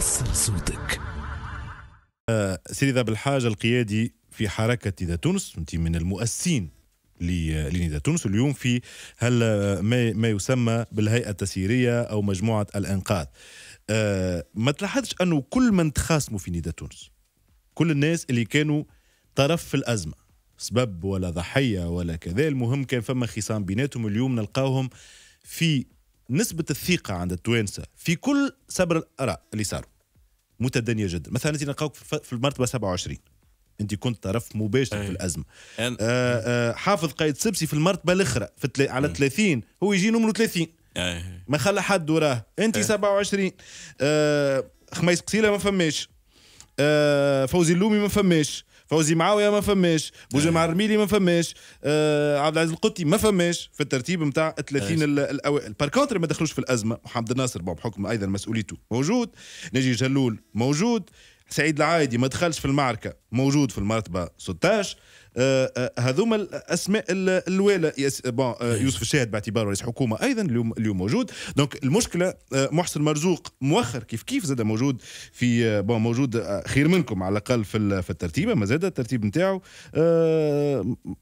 وصل صوتك أه، سيدي ذا بالحاج القيادي في حركة نداء تونس أنت من المؤسسين لنداء تونس اليوم في هل ما, ما يسمى بالهيئة التسييرية أو مجموعة الإنقاذ أه، ما تلاحظش أنه كل من تخاصموا في نداء تونس كل الناس اللي كانوا طرف في الأزمة سبب ولا ضحية ولا كذا المهم كان فما خصام بيناتهم اليوم نلقاهم في نسبه الثقه عند التوانسه في كل سبر الاراء اللي صاروا متدنيه جدا مثلا انت نلقاوك في المرتبه 27 انت كنت طرف مباشر أيه. في الازمه أن... آه،, آه حافظ قايد سبسي في المرتبه الاخرى في تل... على 30 هو يجي نمره 30 أيه. ما خلى حد وراه انت أيه. 27 آه خميس قصيله ما فماش آه فوزي اللومي ما فماش فوزي معاويه ما فماش بوجمع إيه. الرميلي ما فماش آه عبد العزيز القطي ما فماش في الترتيب نتاع 30 إيه. الاوائل باركونتر ما دخلوش في الازمه محمد الناصر بحكم ايضا مسؤوليته موجود نجي جلول موجود سعيد العايدي ما دخلش في المعركه موجود في المرتبه 16 آه، آه، هذوما الاسماء الوالى بون آه، إيه. يوسف الشاهد باعتباره رئيس حكومه ايضا اليوم اليوم موجود دونك المشكله محسن مرزوق مؤخر كيف كيف زاد موجود في بون موجود خير منكم على الاقل في في الترتيبه ما زاد الترتيب نتاعو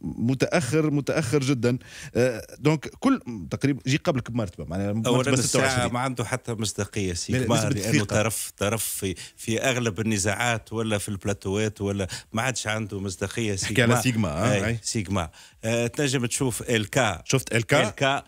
متاخر متاخر جدا دونك كل تقريبا جي قبلك بمرتبه معناها اولا الساعه ما عنده حتى مصداقيه سي لانه طرف طرف في في اغلب النزاعات ولا في البلاتوات ولا ما عادش عنده مصداقيه سي سيجما أي. سيجما تنجم تشوف الكا شفت الكا الكا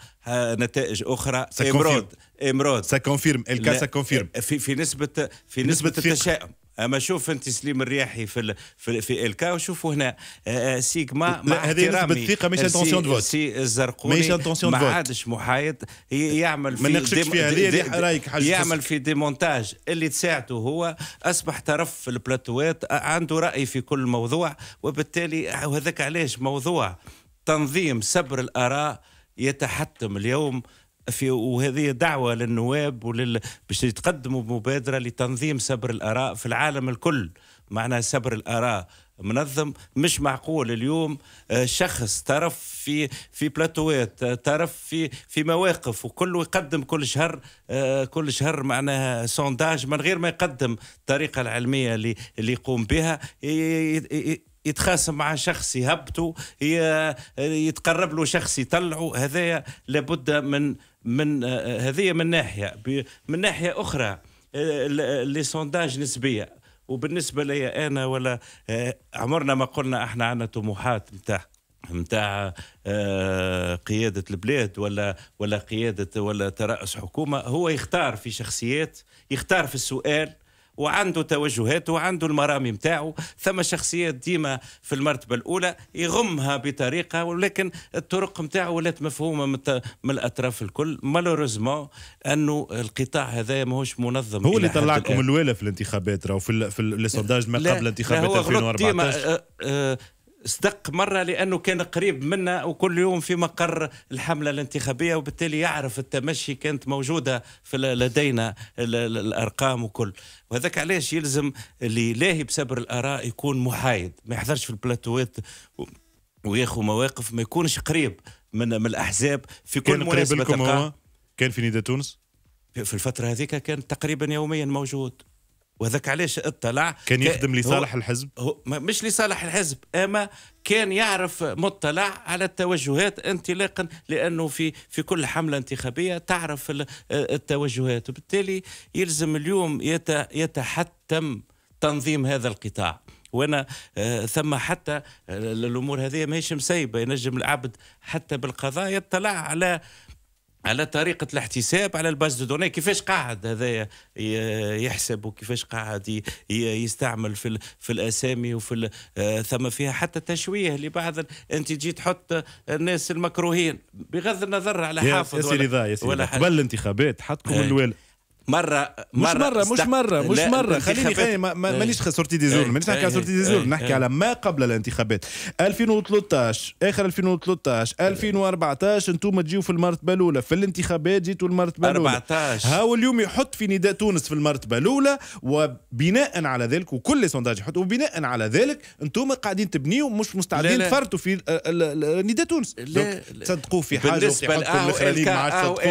نتائج اخرى امرود امرود سا كونفيرم الكا سا كونفيرم في, في نسبه في نسبه, نسبة التشاؤم اما شوف انت سليم الرياحي في في, في الكا وشوفوا هنا آه، آه، سيغما مع هذه نسبه الثقه مش انتونسيون فوت سي الزرقوني مش انتونسيون فوت ما عادش محايد يعمل في ما نقشكش فيها هذه رايك حاجه يعمل في ديمونتاج اللي تساعده هو اصبح طرف في البلاتوات آه، عنده راي في كل موضوع وبالتالي وهذاك علاش موضوع تنظيم سبر الاراء يتحتم اليوم في وهذه دعوه للنواب ولل باش يتقدموا بمبادره لتنظيم سبر الاراء في العالم الكل معنى سبر الاراء منظم مش معقول اليوم آه، شخص طرف في في بلاتوات طرف آه، في في مواقف وكله يقدم كل شهر آه، كل شهر معناها سونداج من غير ما يقدم الطريقه العلميه اللي اللي يقوم بها يتخاصم مع شخص يهبطه يتقرب له شخص يطلعه هذايا لابد من من هذه من ناحيه من ناحيه اخرى لي سونداج نسبيه وبالنسبه لي انا ولا عمرنا ما قلنا احنا عندنا طموحات نتاع نتاع آه، قياده البلاد ولا ولا قياده ولا تراس حكومه هو يختار في شخصيات يختار في السؤال وعنده توجهاته وعنده المرامي نتاعو ثم شخصيات ديما في المرتبه الاولى يغمها بطريقه ولكن الطرق نتاعو ولات مفهومه من الاطراف الكل مالوريزمون انه القطاع هذا ماهوش منظم هو اللي طلعكم الوالة في الانتخابات راهو في لي سونداج ما قبل انتخابات 2014 صدق مرة لأنه كان قريب منا وكل يوم في مقر الحملة الانتخابية وبالتالي يعرف التمشي كانت موجودة في لدينا الأرقام وكل وهذاك علاش يلزم اللي لاهي بسبر الآراء يكون محايد ما يحضرش في البلاتوات وياخو مواقف ما يكونش قريب من, من الأحزاب في كل كان مناسبة قريب لكم هو كان في نداء تونس في الفترة هذيك كان تقريبا يوميا موجود وهذاك علاش اطلع كان يخدم لصالح الحزب مش لصالح الحزب اما كان يعرف مطلع على التوجهات انطلاقا لانه في في كل حمله انتخابيه تعرف التوجهات وبالتالي يلزم اليوم يتحتم تنظيم هذا القطاع وانا آه، ثم حتى الامور آه، هذه ماهيش مسيبه ينجم العبد حتى بالقضاء يطلع على على طريقة الاحتساب على الباز دو دوني كيفاش قاعد هذا يحسب وكيفاش قاعد يستعمل في في الأسامي وفي آه، ثم فيها حتى تشويه لبعض أنت تجي تحط الناس المكروهين بغض النظر على حافظ يا سيدي رضا يا سيدي قبل الانتخابات حطكم إيه. الوالد مره مره مش مره مش مره مش مره خليني خليني إيه. مانيش سورتي دي زور مانيش إيه، إيه، نحكي على سورتي دي زور نحكي على ما قبل الانتخابات 2013 اخر 2013 2014 انتم تجيو في المرتبه الاولى في الانتخابات جيتوا المرتبه الاولى 14 هاو اليوم يحط في نداء تونس في المرتبه الاولى وبناء على ذلك وكل سونداج يحط وبناء على ذلك انتم قاعدين تبنيوا مش مستعدين تفرطوا في نداء تونس لا تصدقوا في حاجه بالنسبه للاخرين ما عادش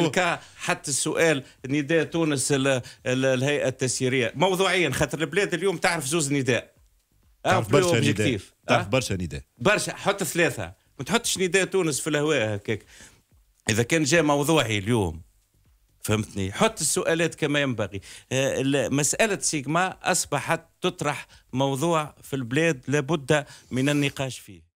حتى السؤال نداء تونس الهيئه التسييريه موضوعيا خاطر البلاد اليوم تعرف زوز نداء أه، تعرف برشا نداء تعرف أه؟ برشا نداء برشا حط ثلاثه ما تحطش نداء تونس في الهواء هكاك اذا كان جاء موضوعي اليوم فهمتني حط السؤالات كما ينبغي أه، مسألة سيجما أصبحت تطرح موضوع في البلاد لابد من النقاش فيه